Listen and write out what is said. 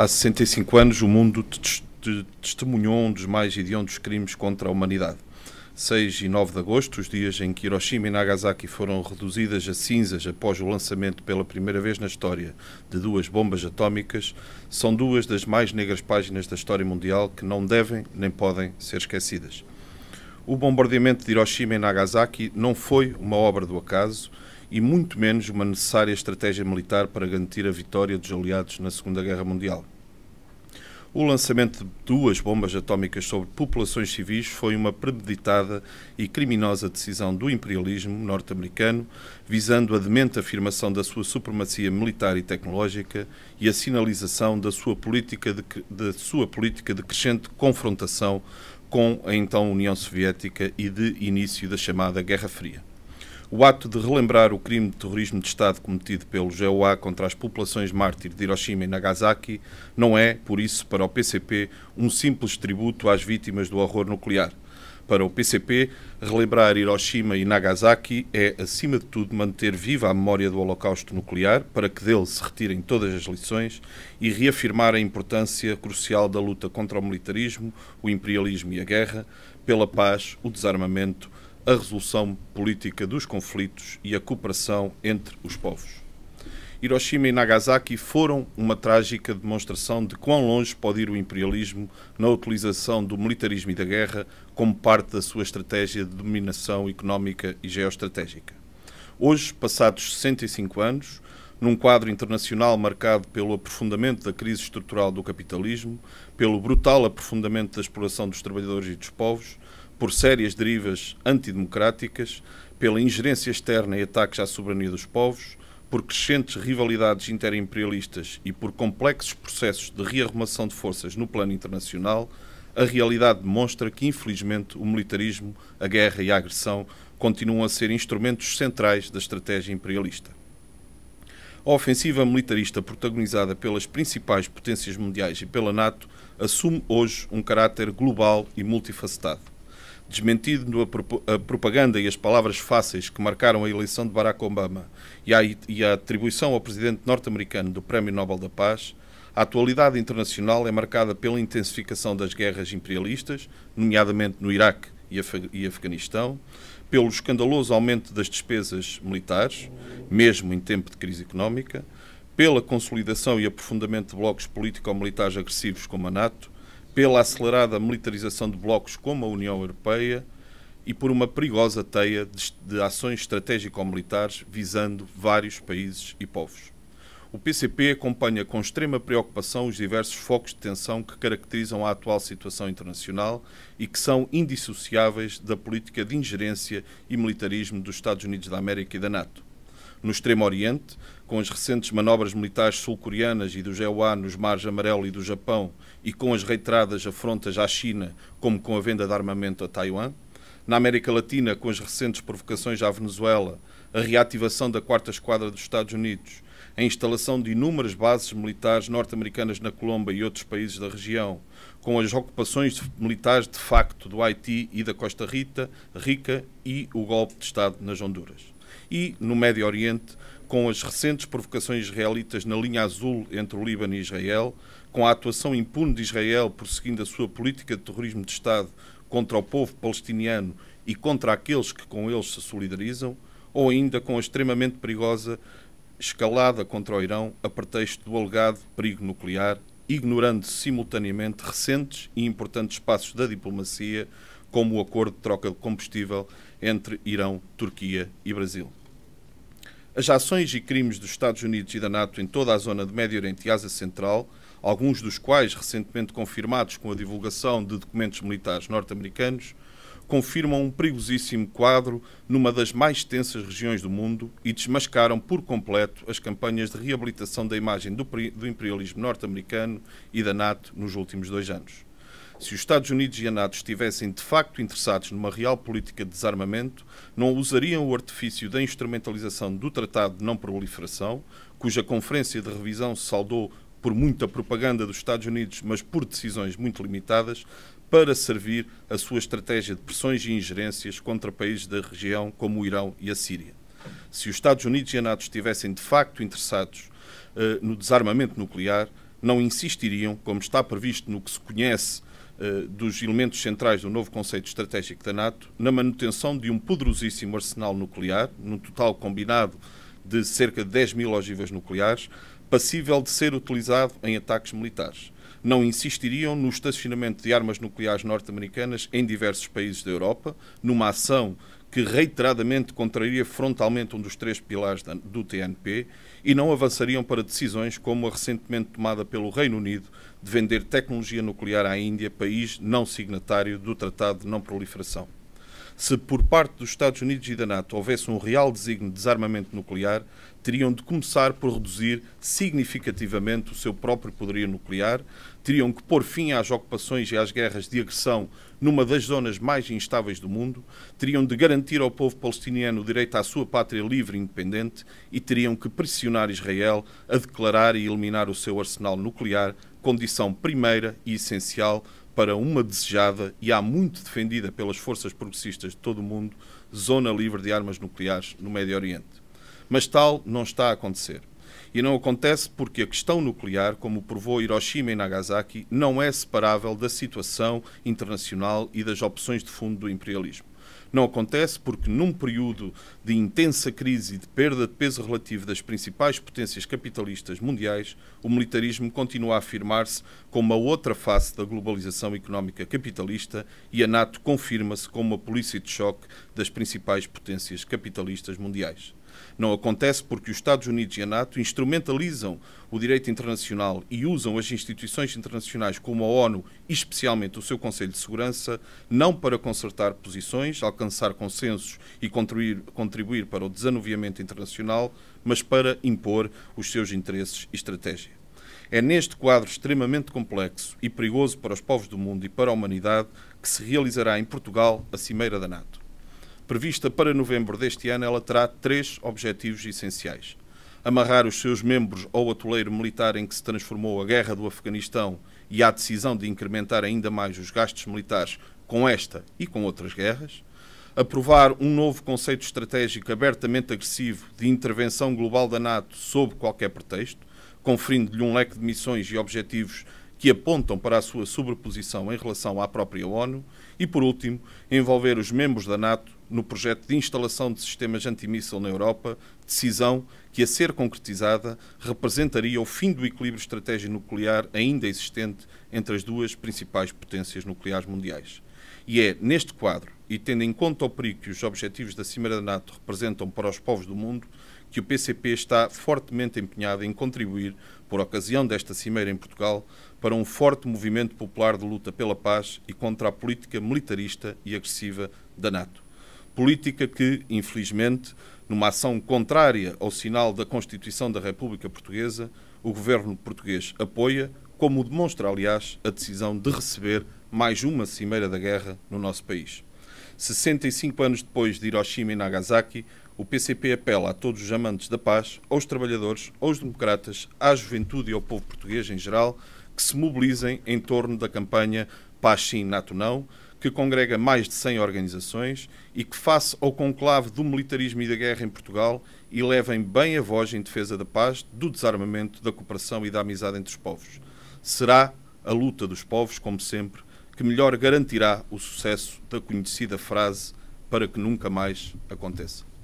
Há 65 anos, o mundo testemunhou um dos mais hediondos crimes contra a humanidade. 6 e 9 de agosto, os dias em que Hiroshima e Nagasaki foram reduzidas a cinzas após o lançamento pela primeira vez na história de duas bombas atómicas, são duas das mais negras páginas da história mundial que não devem nem podem ser esquecidas. O bombardeamento de Hiroshima e Nagasaki não foi uma obra do acaso e muito menos uma necessária estratégia militar para garantir a vitória dos aliados na Segunda Guerra Mundial. O lançamento de duas bombas atómicas sobre populações civis foi uma premeditada e criminosa decisão do imperialismo norte-americano, visando a demente afirmação da sua supremacia militar e tecnológica e a sinalização da sua política de, da sua política de crescente confrontação com a então União Soviética e de início da chamada Guerra Fria. O ato de relembrar o crime de terrorismo de Estado cometido pelo GOA contra as populações mártires de Hiroshima e Nagasaki não é, por isso, para o PCP, um simples tributo às vítimas do horror nuclear. Para o PCP, relembrar Hiroshima e Nagasaki é, acima de tudo, manter viva a memória do Holocausto nuclear, para que dele se retirem todas as lições e reafirmar a importância crucial da luta contra o militarismo, o imperialismo e a guerra, pela paz, o desarmamento, a resolução política dos conflitos e a cooperação entre os povos. Hiroshima e Nagasaki foram uma trágica demonstração de quão longe pode ir o imperialismo na utilização do militarismo e da guerra como parte da sua estratégia de dominação económica e geoestratégica. Hoje, passados 65 anos, num quadro internacional marcado pelo aprofundamento da crise estrutural do capitalismo, pelo brutal aprofundamento da exploração dos trabalhadores e dos povos, por sérias derivas antidemocráticas, pela ingerência externa e ataques à soberania dos povos, por crescentes rivalidades interimperialistas e por complexos processos de rearrumação de forças no plano internacional, a realidade demonstra que, infelizmente, o militarismo, a guerra e a agressão continuam a ser instrumentos centrais da estratégia imperialista. A ofensiva militarista protagonizada pelas principais potências mundiais e pela NATO assume hoje um caráter global e multifacetado desmentindo a, propaganda e as palavras fáceis que marcaram a eleição de Barack Obama e a, e a atribuição ao presidente norte-americano do Prémio Nobel da Paz, a atualidade internacional é marcada pela intensificação das guerras imperialistas, nomeadamente no Iraque e, Af e Afeganistão, pelo escandaloso aumento das despesas militares, mesmo em tempo de crise económica, pela consolidação e aprofundamento de blocos político-militares agressivos como a NATO pela acelerada militarização de blocos como a União Europeia e por uma perigosa teia de, de ações estratégico-militares visando vários países e povos. O PCP acompanha com extrema preocupação os diversos focos de tensão que caracterizam a atual situação internacional e que são indissociáveis da política de ingerência e militarismo dos Estados Unidos da América e da NATO no Extremo Oriente, com as recentes manobras militares sul-coreanas e do GEOA nos mares amarelo e do Japão e com as reiteradas afrontas à China, como com a venda de armamento a Taiwan. Na América Latina, com as recentes provocações à Venezuela, a reativação da quarta esquadra dos Estados Unidos, a instalação de inúmeras bases militares norte-americanas na Colômbia e outros países da região, com as ocupações militares de facto do Haiti e da Costa Rica, Rica e o golpe de Estado nas Honduras. E no Médio Oriente, com as recentes provocações israelitas na linha azul entre o Líbano e Israel, com a atuação impune de Israel prosseguindo a sua política de terrorismo de Estado contra o povo palestiniano e contra aqueles que com eles se solidarizam, ou ainda com a extremamente perigosa escalada contra o Irão a pretexto do alegado perigo nuclear, ignorando simultaneamente recentes e importantes passos da diplomacia, como o acordo de troca de combustível entre Irão, Turquia e Brasil. As ações e crimes dos Estados Unidos e da NATO em toda a zona do Médio Oriente e Ásia Central, alguns dos quais recentemente confirmados com a divulgação de documentos militares norte-americanos, confirmam um perigosíssimo quadro numa das mais tensas regiões do mundo e desmascaram por completo as campanhas de reabilitação da imagem do, imperialismo norte-americano e da NATO nos últimos dois anos. Se os Estados Unidos e a NATO estivessem de facto interessados numa real política de desarmamento, não usariam o artifício da instrumentalização do Tratado de Não Proliferação, cuja conferência de revisão se saldou por muita propaganda dos Estados Unidos, mas por decisões muito limitadas, para servir a sua estratégia de pressões e ingerências contra países da região como o Irão e a Síria. Se os Estados Unidos e a NATO estivessem de facto interessados uh, no desarmamento nuclear, não insistiriam, como está previsto no que se conhece eh, dos elementos centrais do novo conceito estratégico da NATO na manutenção de um poderosíssimo arsenal nuclear, num total combinado de cerca de 10 mil ogivas nucleares, passível de ser utilizado em ataques militares. Não insistiriam no estacionamento de armas nucleares norte-americanas em diversos países da Europa, numa ação que reiteradamente contraria frontalmente um dos três pilares do TNP, e não avançariam para decisões como a recentemente tomada pelo Reino Unido de vender tecnologia nuclear à Índia, país não signatário do Tratado de Não Proliferação. Se por parte dos Estados Unidos e da NATO houvesse um real desígnio de desarmamento nuclear, teriam de começar por reduzir significativamente o seu próprio poderio nuclear, teriam que pôr fim às ocupações e às guerras de agressão numa das zonas mais instáveis do mundo, teriam de garantir ao povo palestiniano o direito à sua pátria livre e independente e teriam que pressionar Israel a declarar e eliminar o seu arsenal nuclear, condição primeira e essencial para uma desejada e há muito defendida pelas forças progressistas de todo o mundo, zona livre de armas nucleares no Médio Oriente. Mas tal não está a acontecer. E não acontece porque a questão nuclear, como provou Hiroshima e Nagasaki, não é separável da situação internacional e das opções de fundo do imperialismo. Não acontece porque, num período de intensa crise e de perda de peso relativo das principais potências capitalistas mundiais, o militarismo continua a afirmar-se como a outra face da globalização económica capitalista e a NATO confirma-se como a polícia de choque das principais potências capitalistas mundiais. Não acontece porque os Estados Unidos e a NATO instrumentalizam o direito internacional e usam as instituições internacionais como a ONU e especialmente o seu Conselho de Segurança, não para consertar posições, alcançar consensos e contribuir, contribuir para o desanuviamento internacional, mas para impor os seus interesses e estratégia. É neste quadro extremamente complexo e perigoso para os povos do mundo e para a humanidade que se realizará em Portugal a Cimeira da NATO prevista para novembro deste ano, ela terá três objetivos essenciais. Amarrar os seus membros ao atoleiro militar em que se transformou a guerra do Afeganistão e à decisão de incrementar ainda mais os gastos militares com esta e com outras guerras aprovar um novo conceito estratégico abertamente agressivo de intervenção global da NATO sob qualquer pretexto, conferindo-lhe um leque de missões e objetivos que apontam para a sua sobreposição em relação à própria ONU e, por último, envolver os membros da NATO no projeto de instalação de sistemas antimíssil na Europa, decisão que, a ser concretizada, representaria o fim do equilíbrio estratégico nuclear ainda existente entre as duas principais potências nucleares mundiais. E é neste quadro, e tendo em conta o perigo que os objetivos da Cimeira da NATO representam para os povos do mundo, que o PCP está fortemente empenhado em contribuir, por ocasião desta Cimeira em Portugal, para um forte movimento popular de luta pela paz e contra a política militarista e agressiva da NATO política que, infelizmente, numa ação contrária ao sinal da Constituição da República Portuguesa, o governo português apoia, como demonstra, aliás, a decisão de receber mais uma Cimeira da Guerra no nosso país. 65 anos depois de Hiroshima e Nagasaki, o PCP apela a todos os amantes da paz, aos trabalhadores, aos democratas, à juventude e ao povo português em geral, que se mobilizem em torno da campanha Paz Sim, NATO Não, que congrega mais de 100 organizações e que, face ao conclave do militarismo e da guerra em Portugal, elevem bem a voz em defesa da paz, do desarmamento, da cooperação e da amizade entre os povos. Será a luta dos povos, como sempre, que melhor garantirá o sucesso da conhecida frase para que nunca mais aconteça.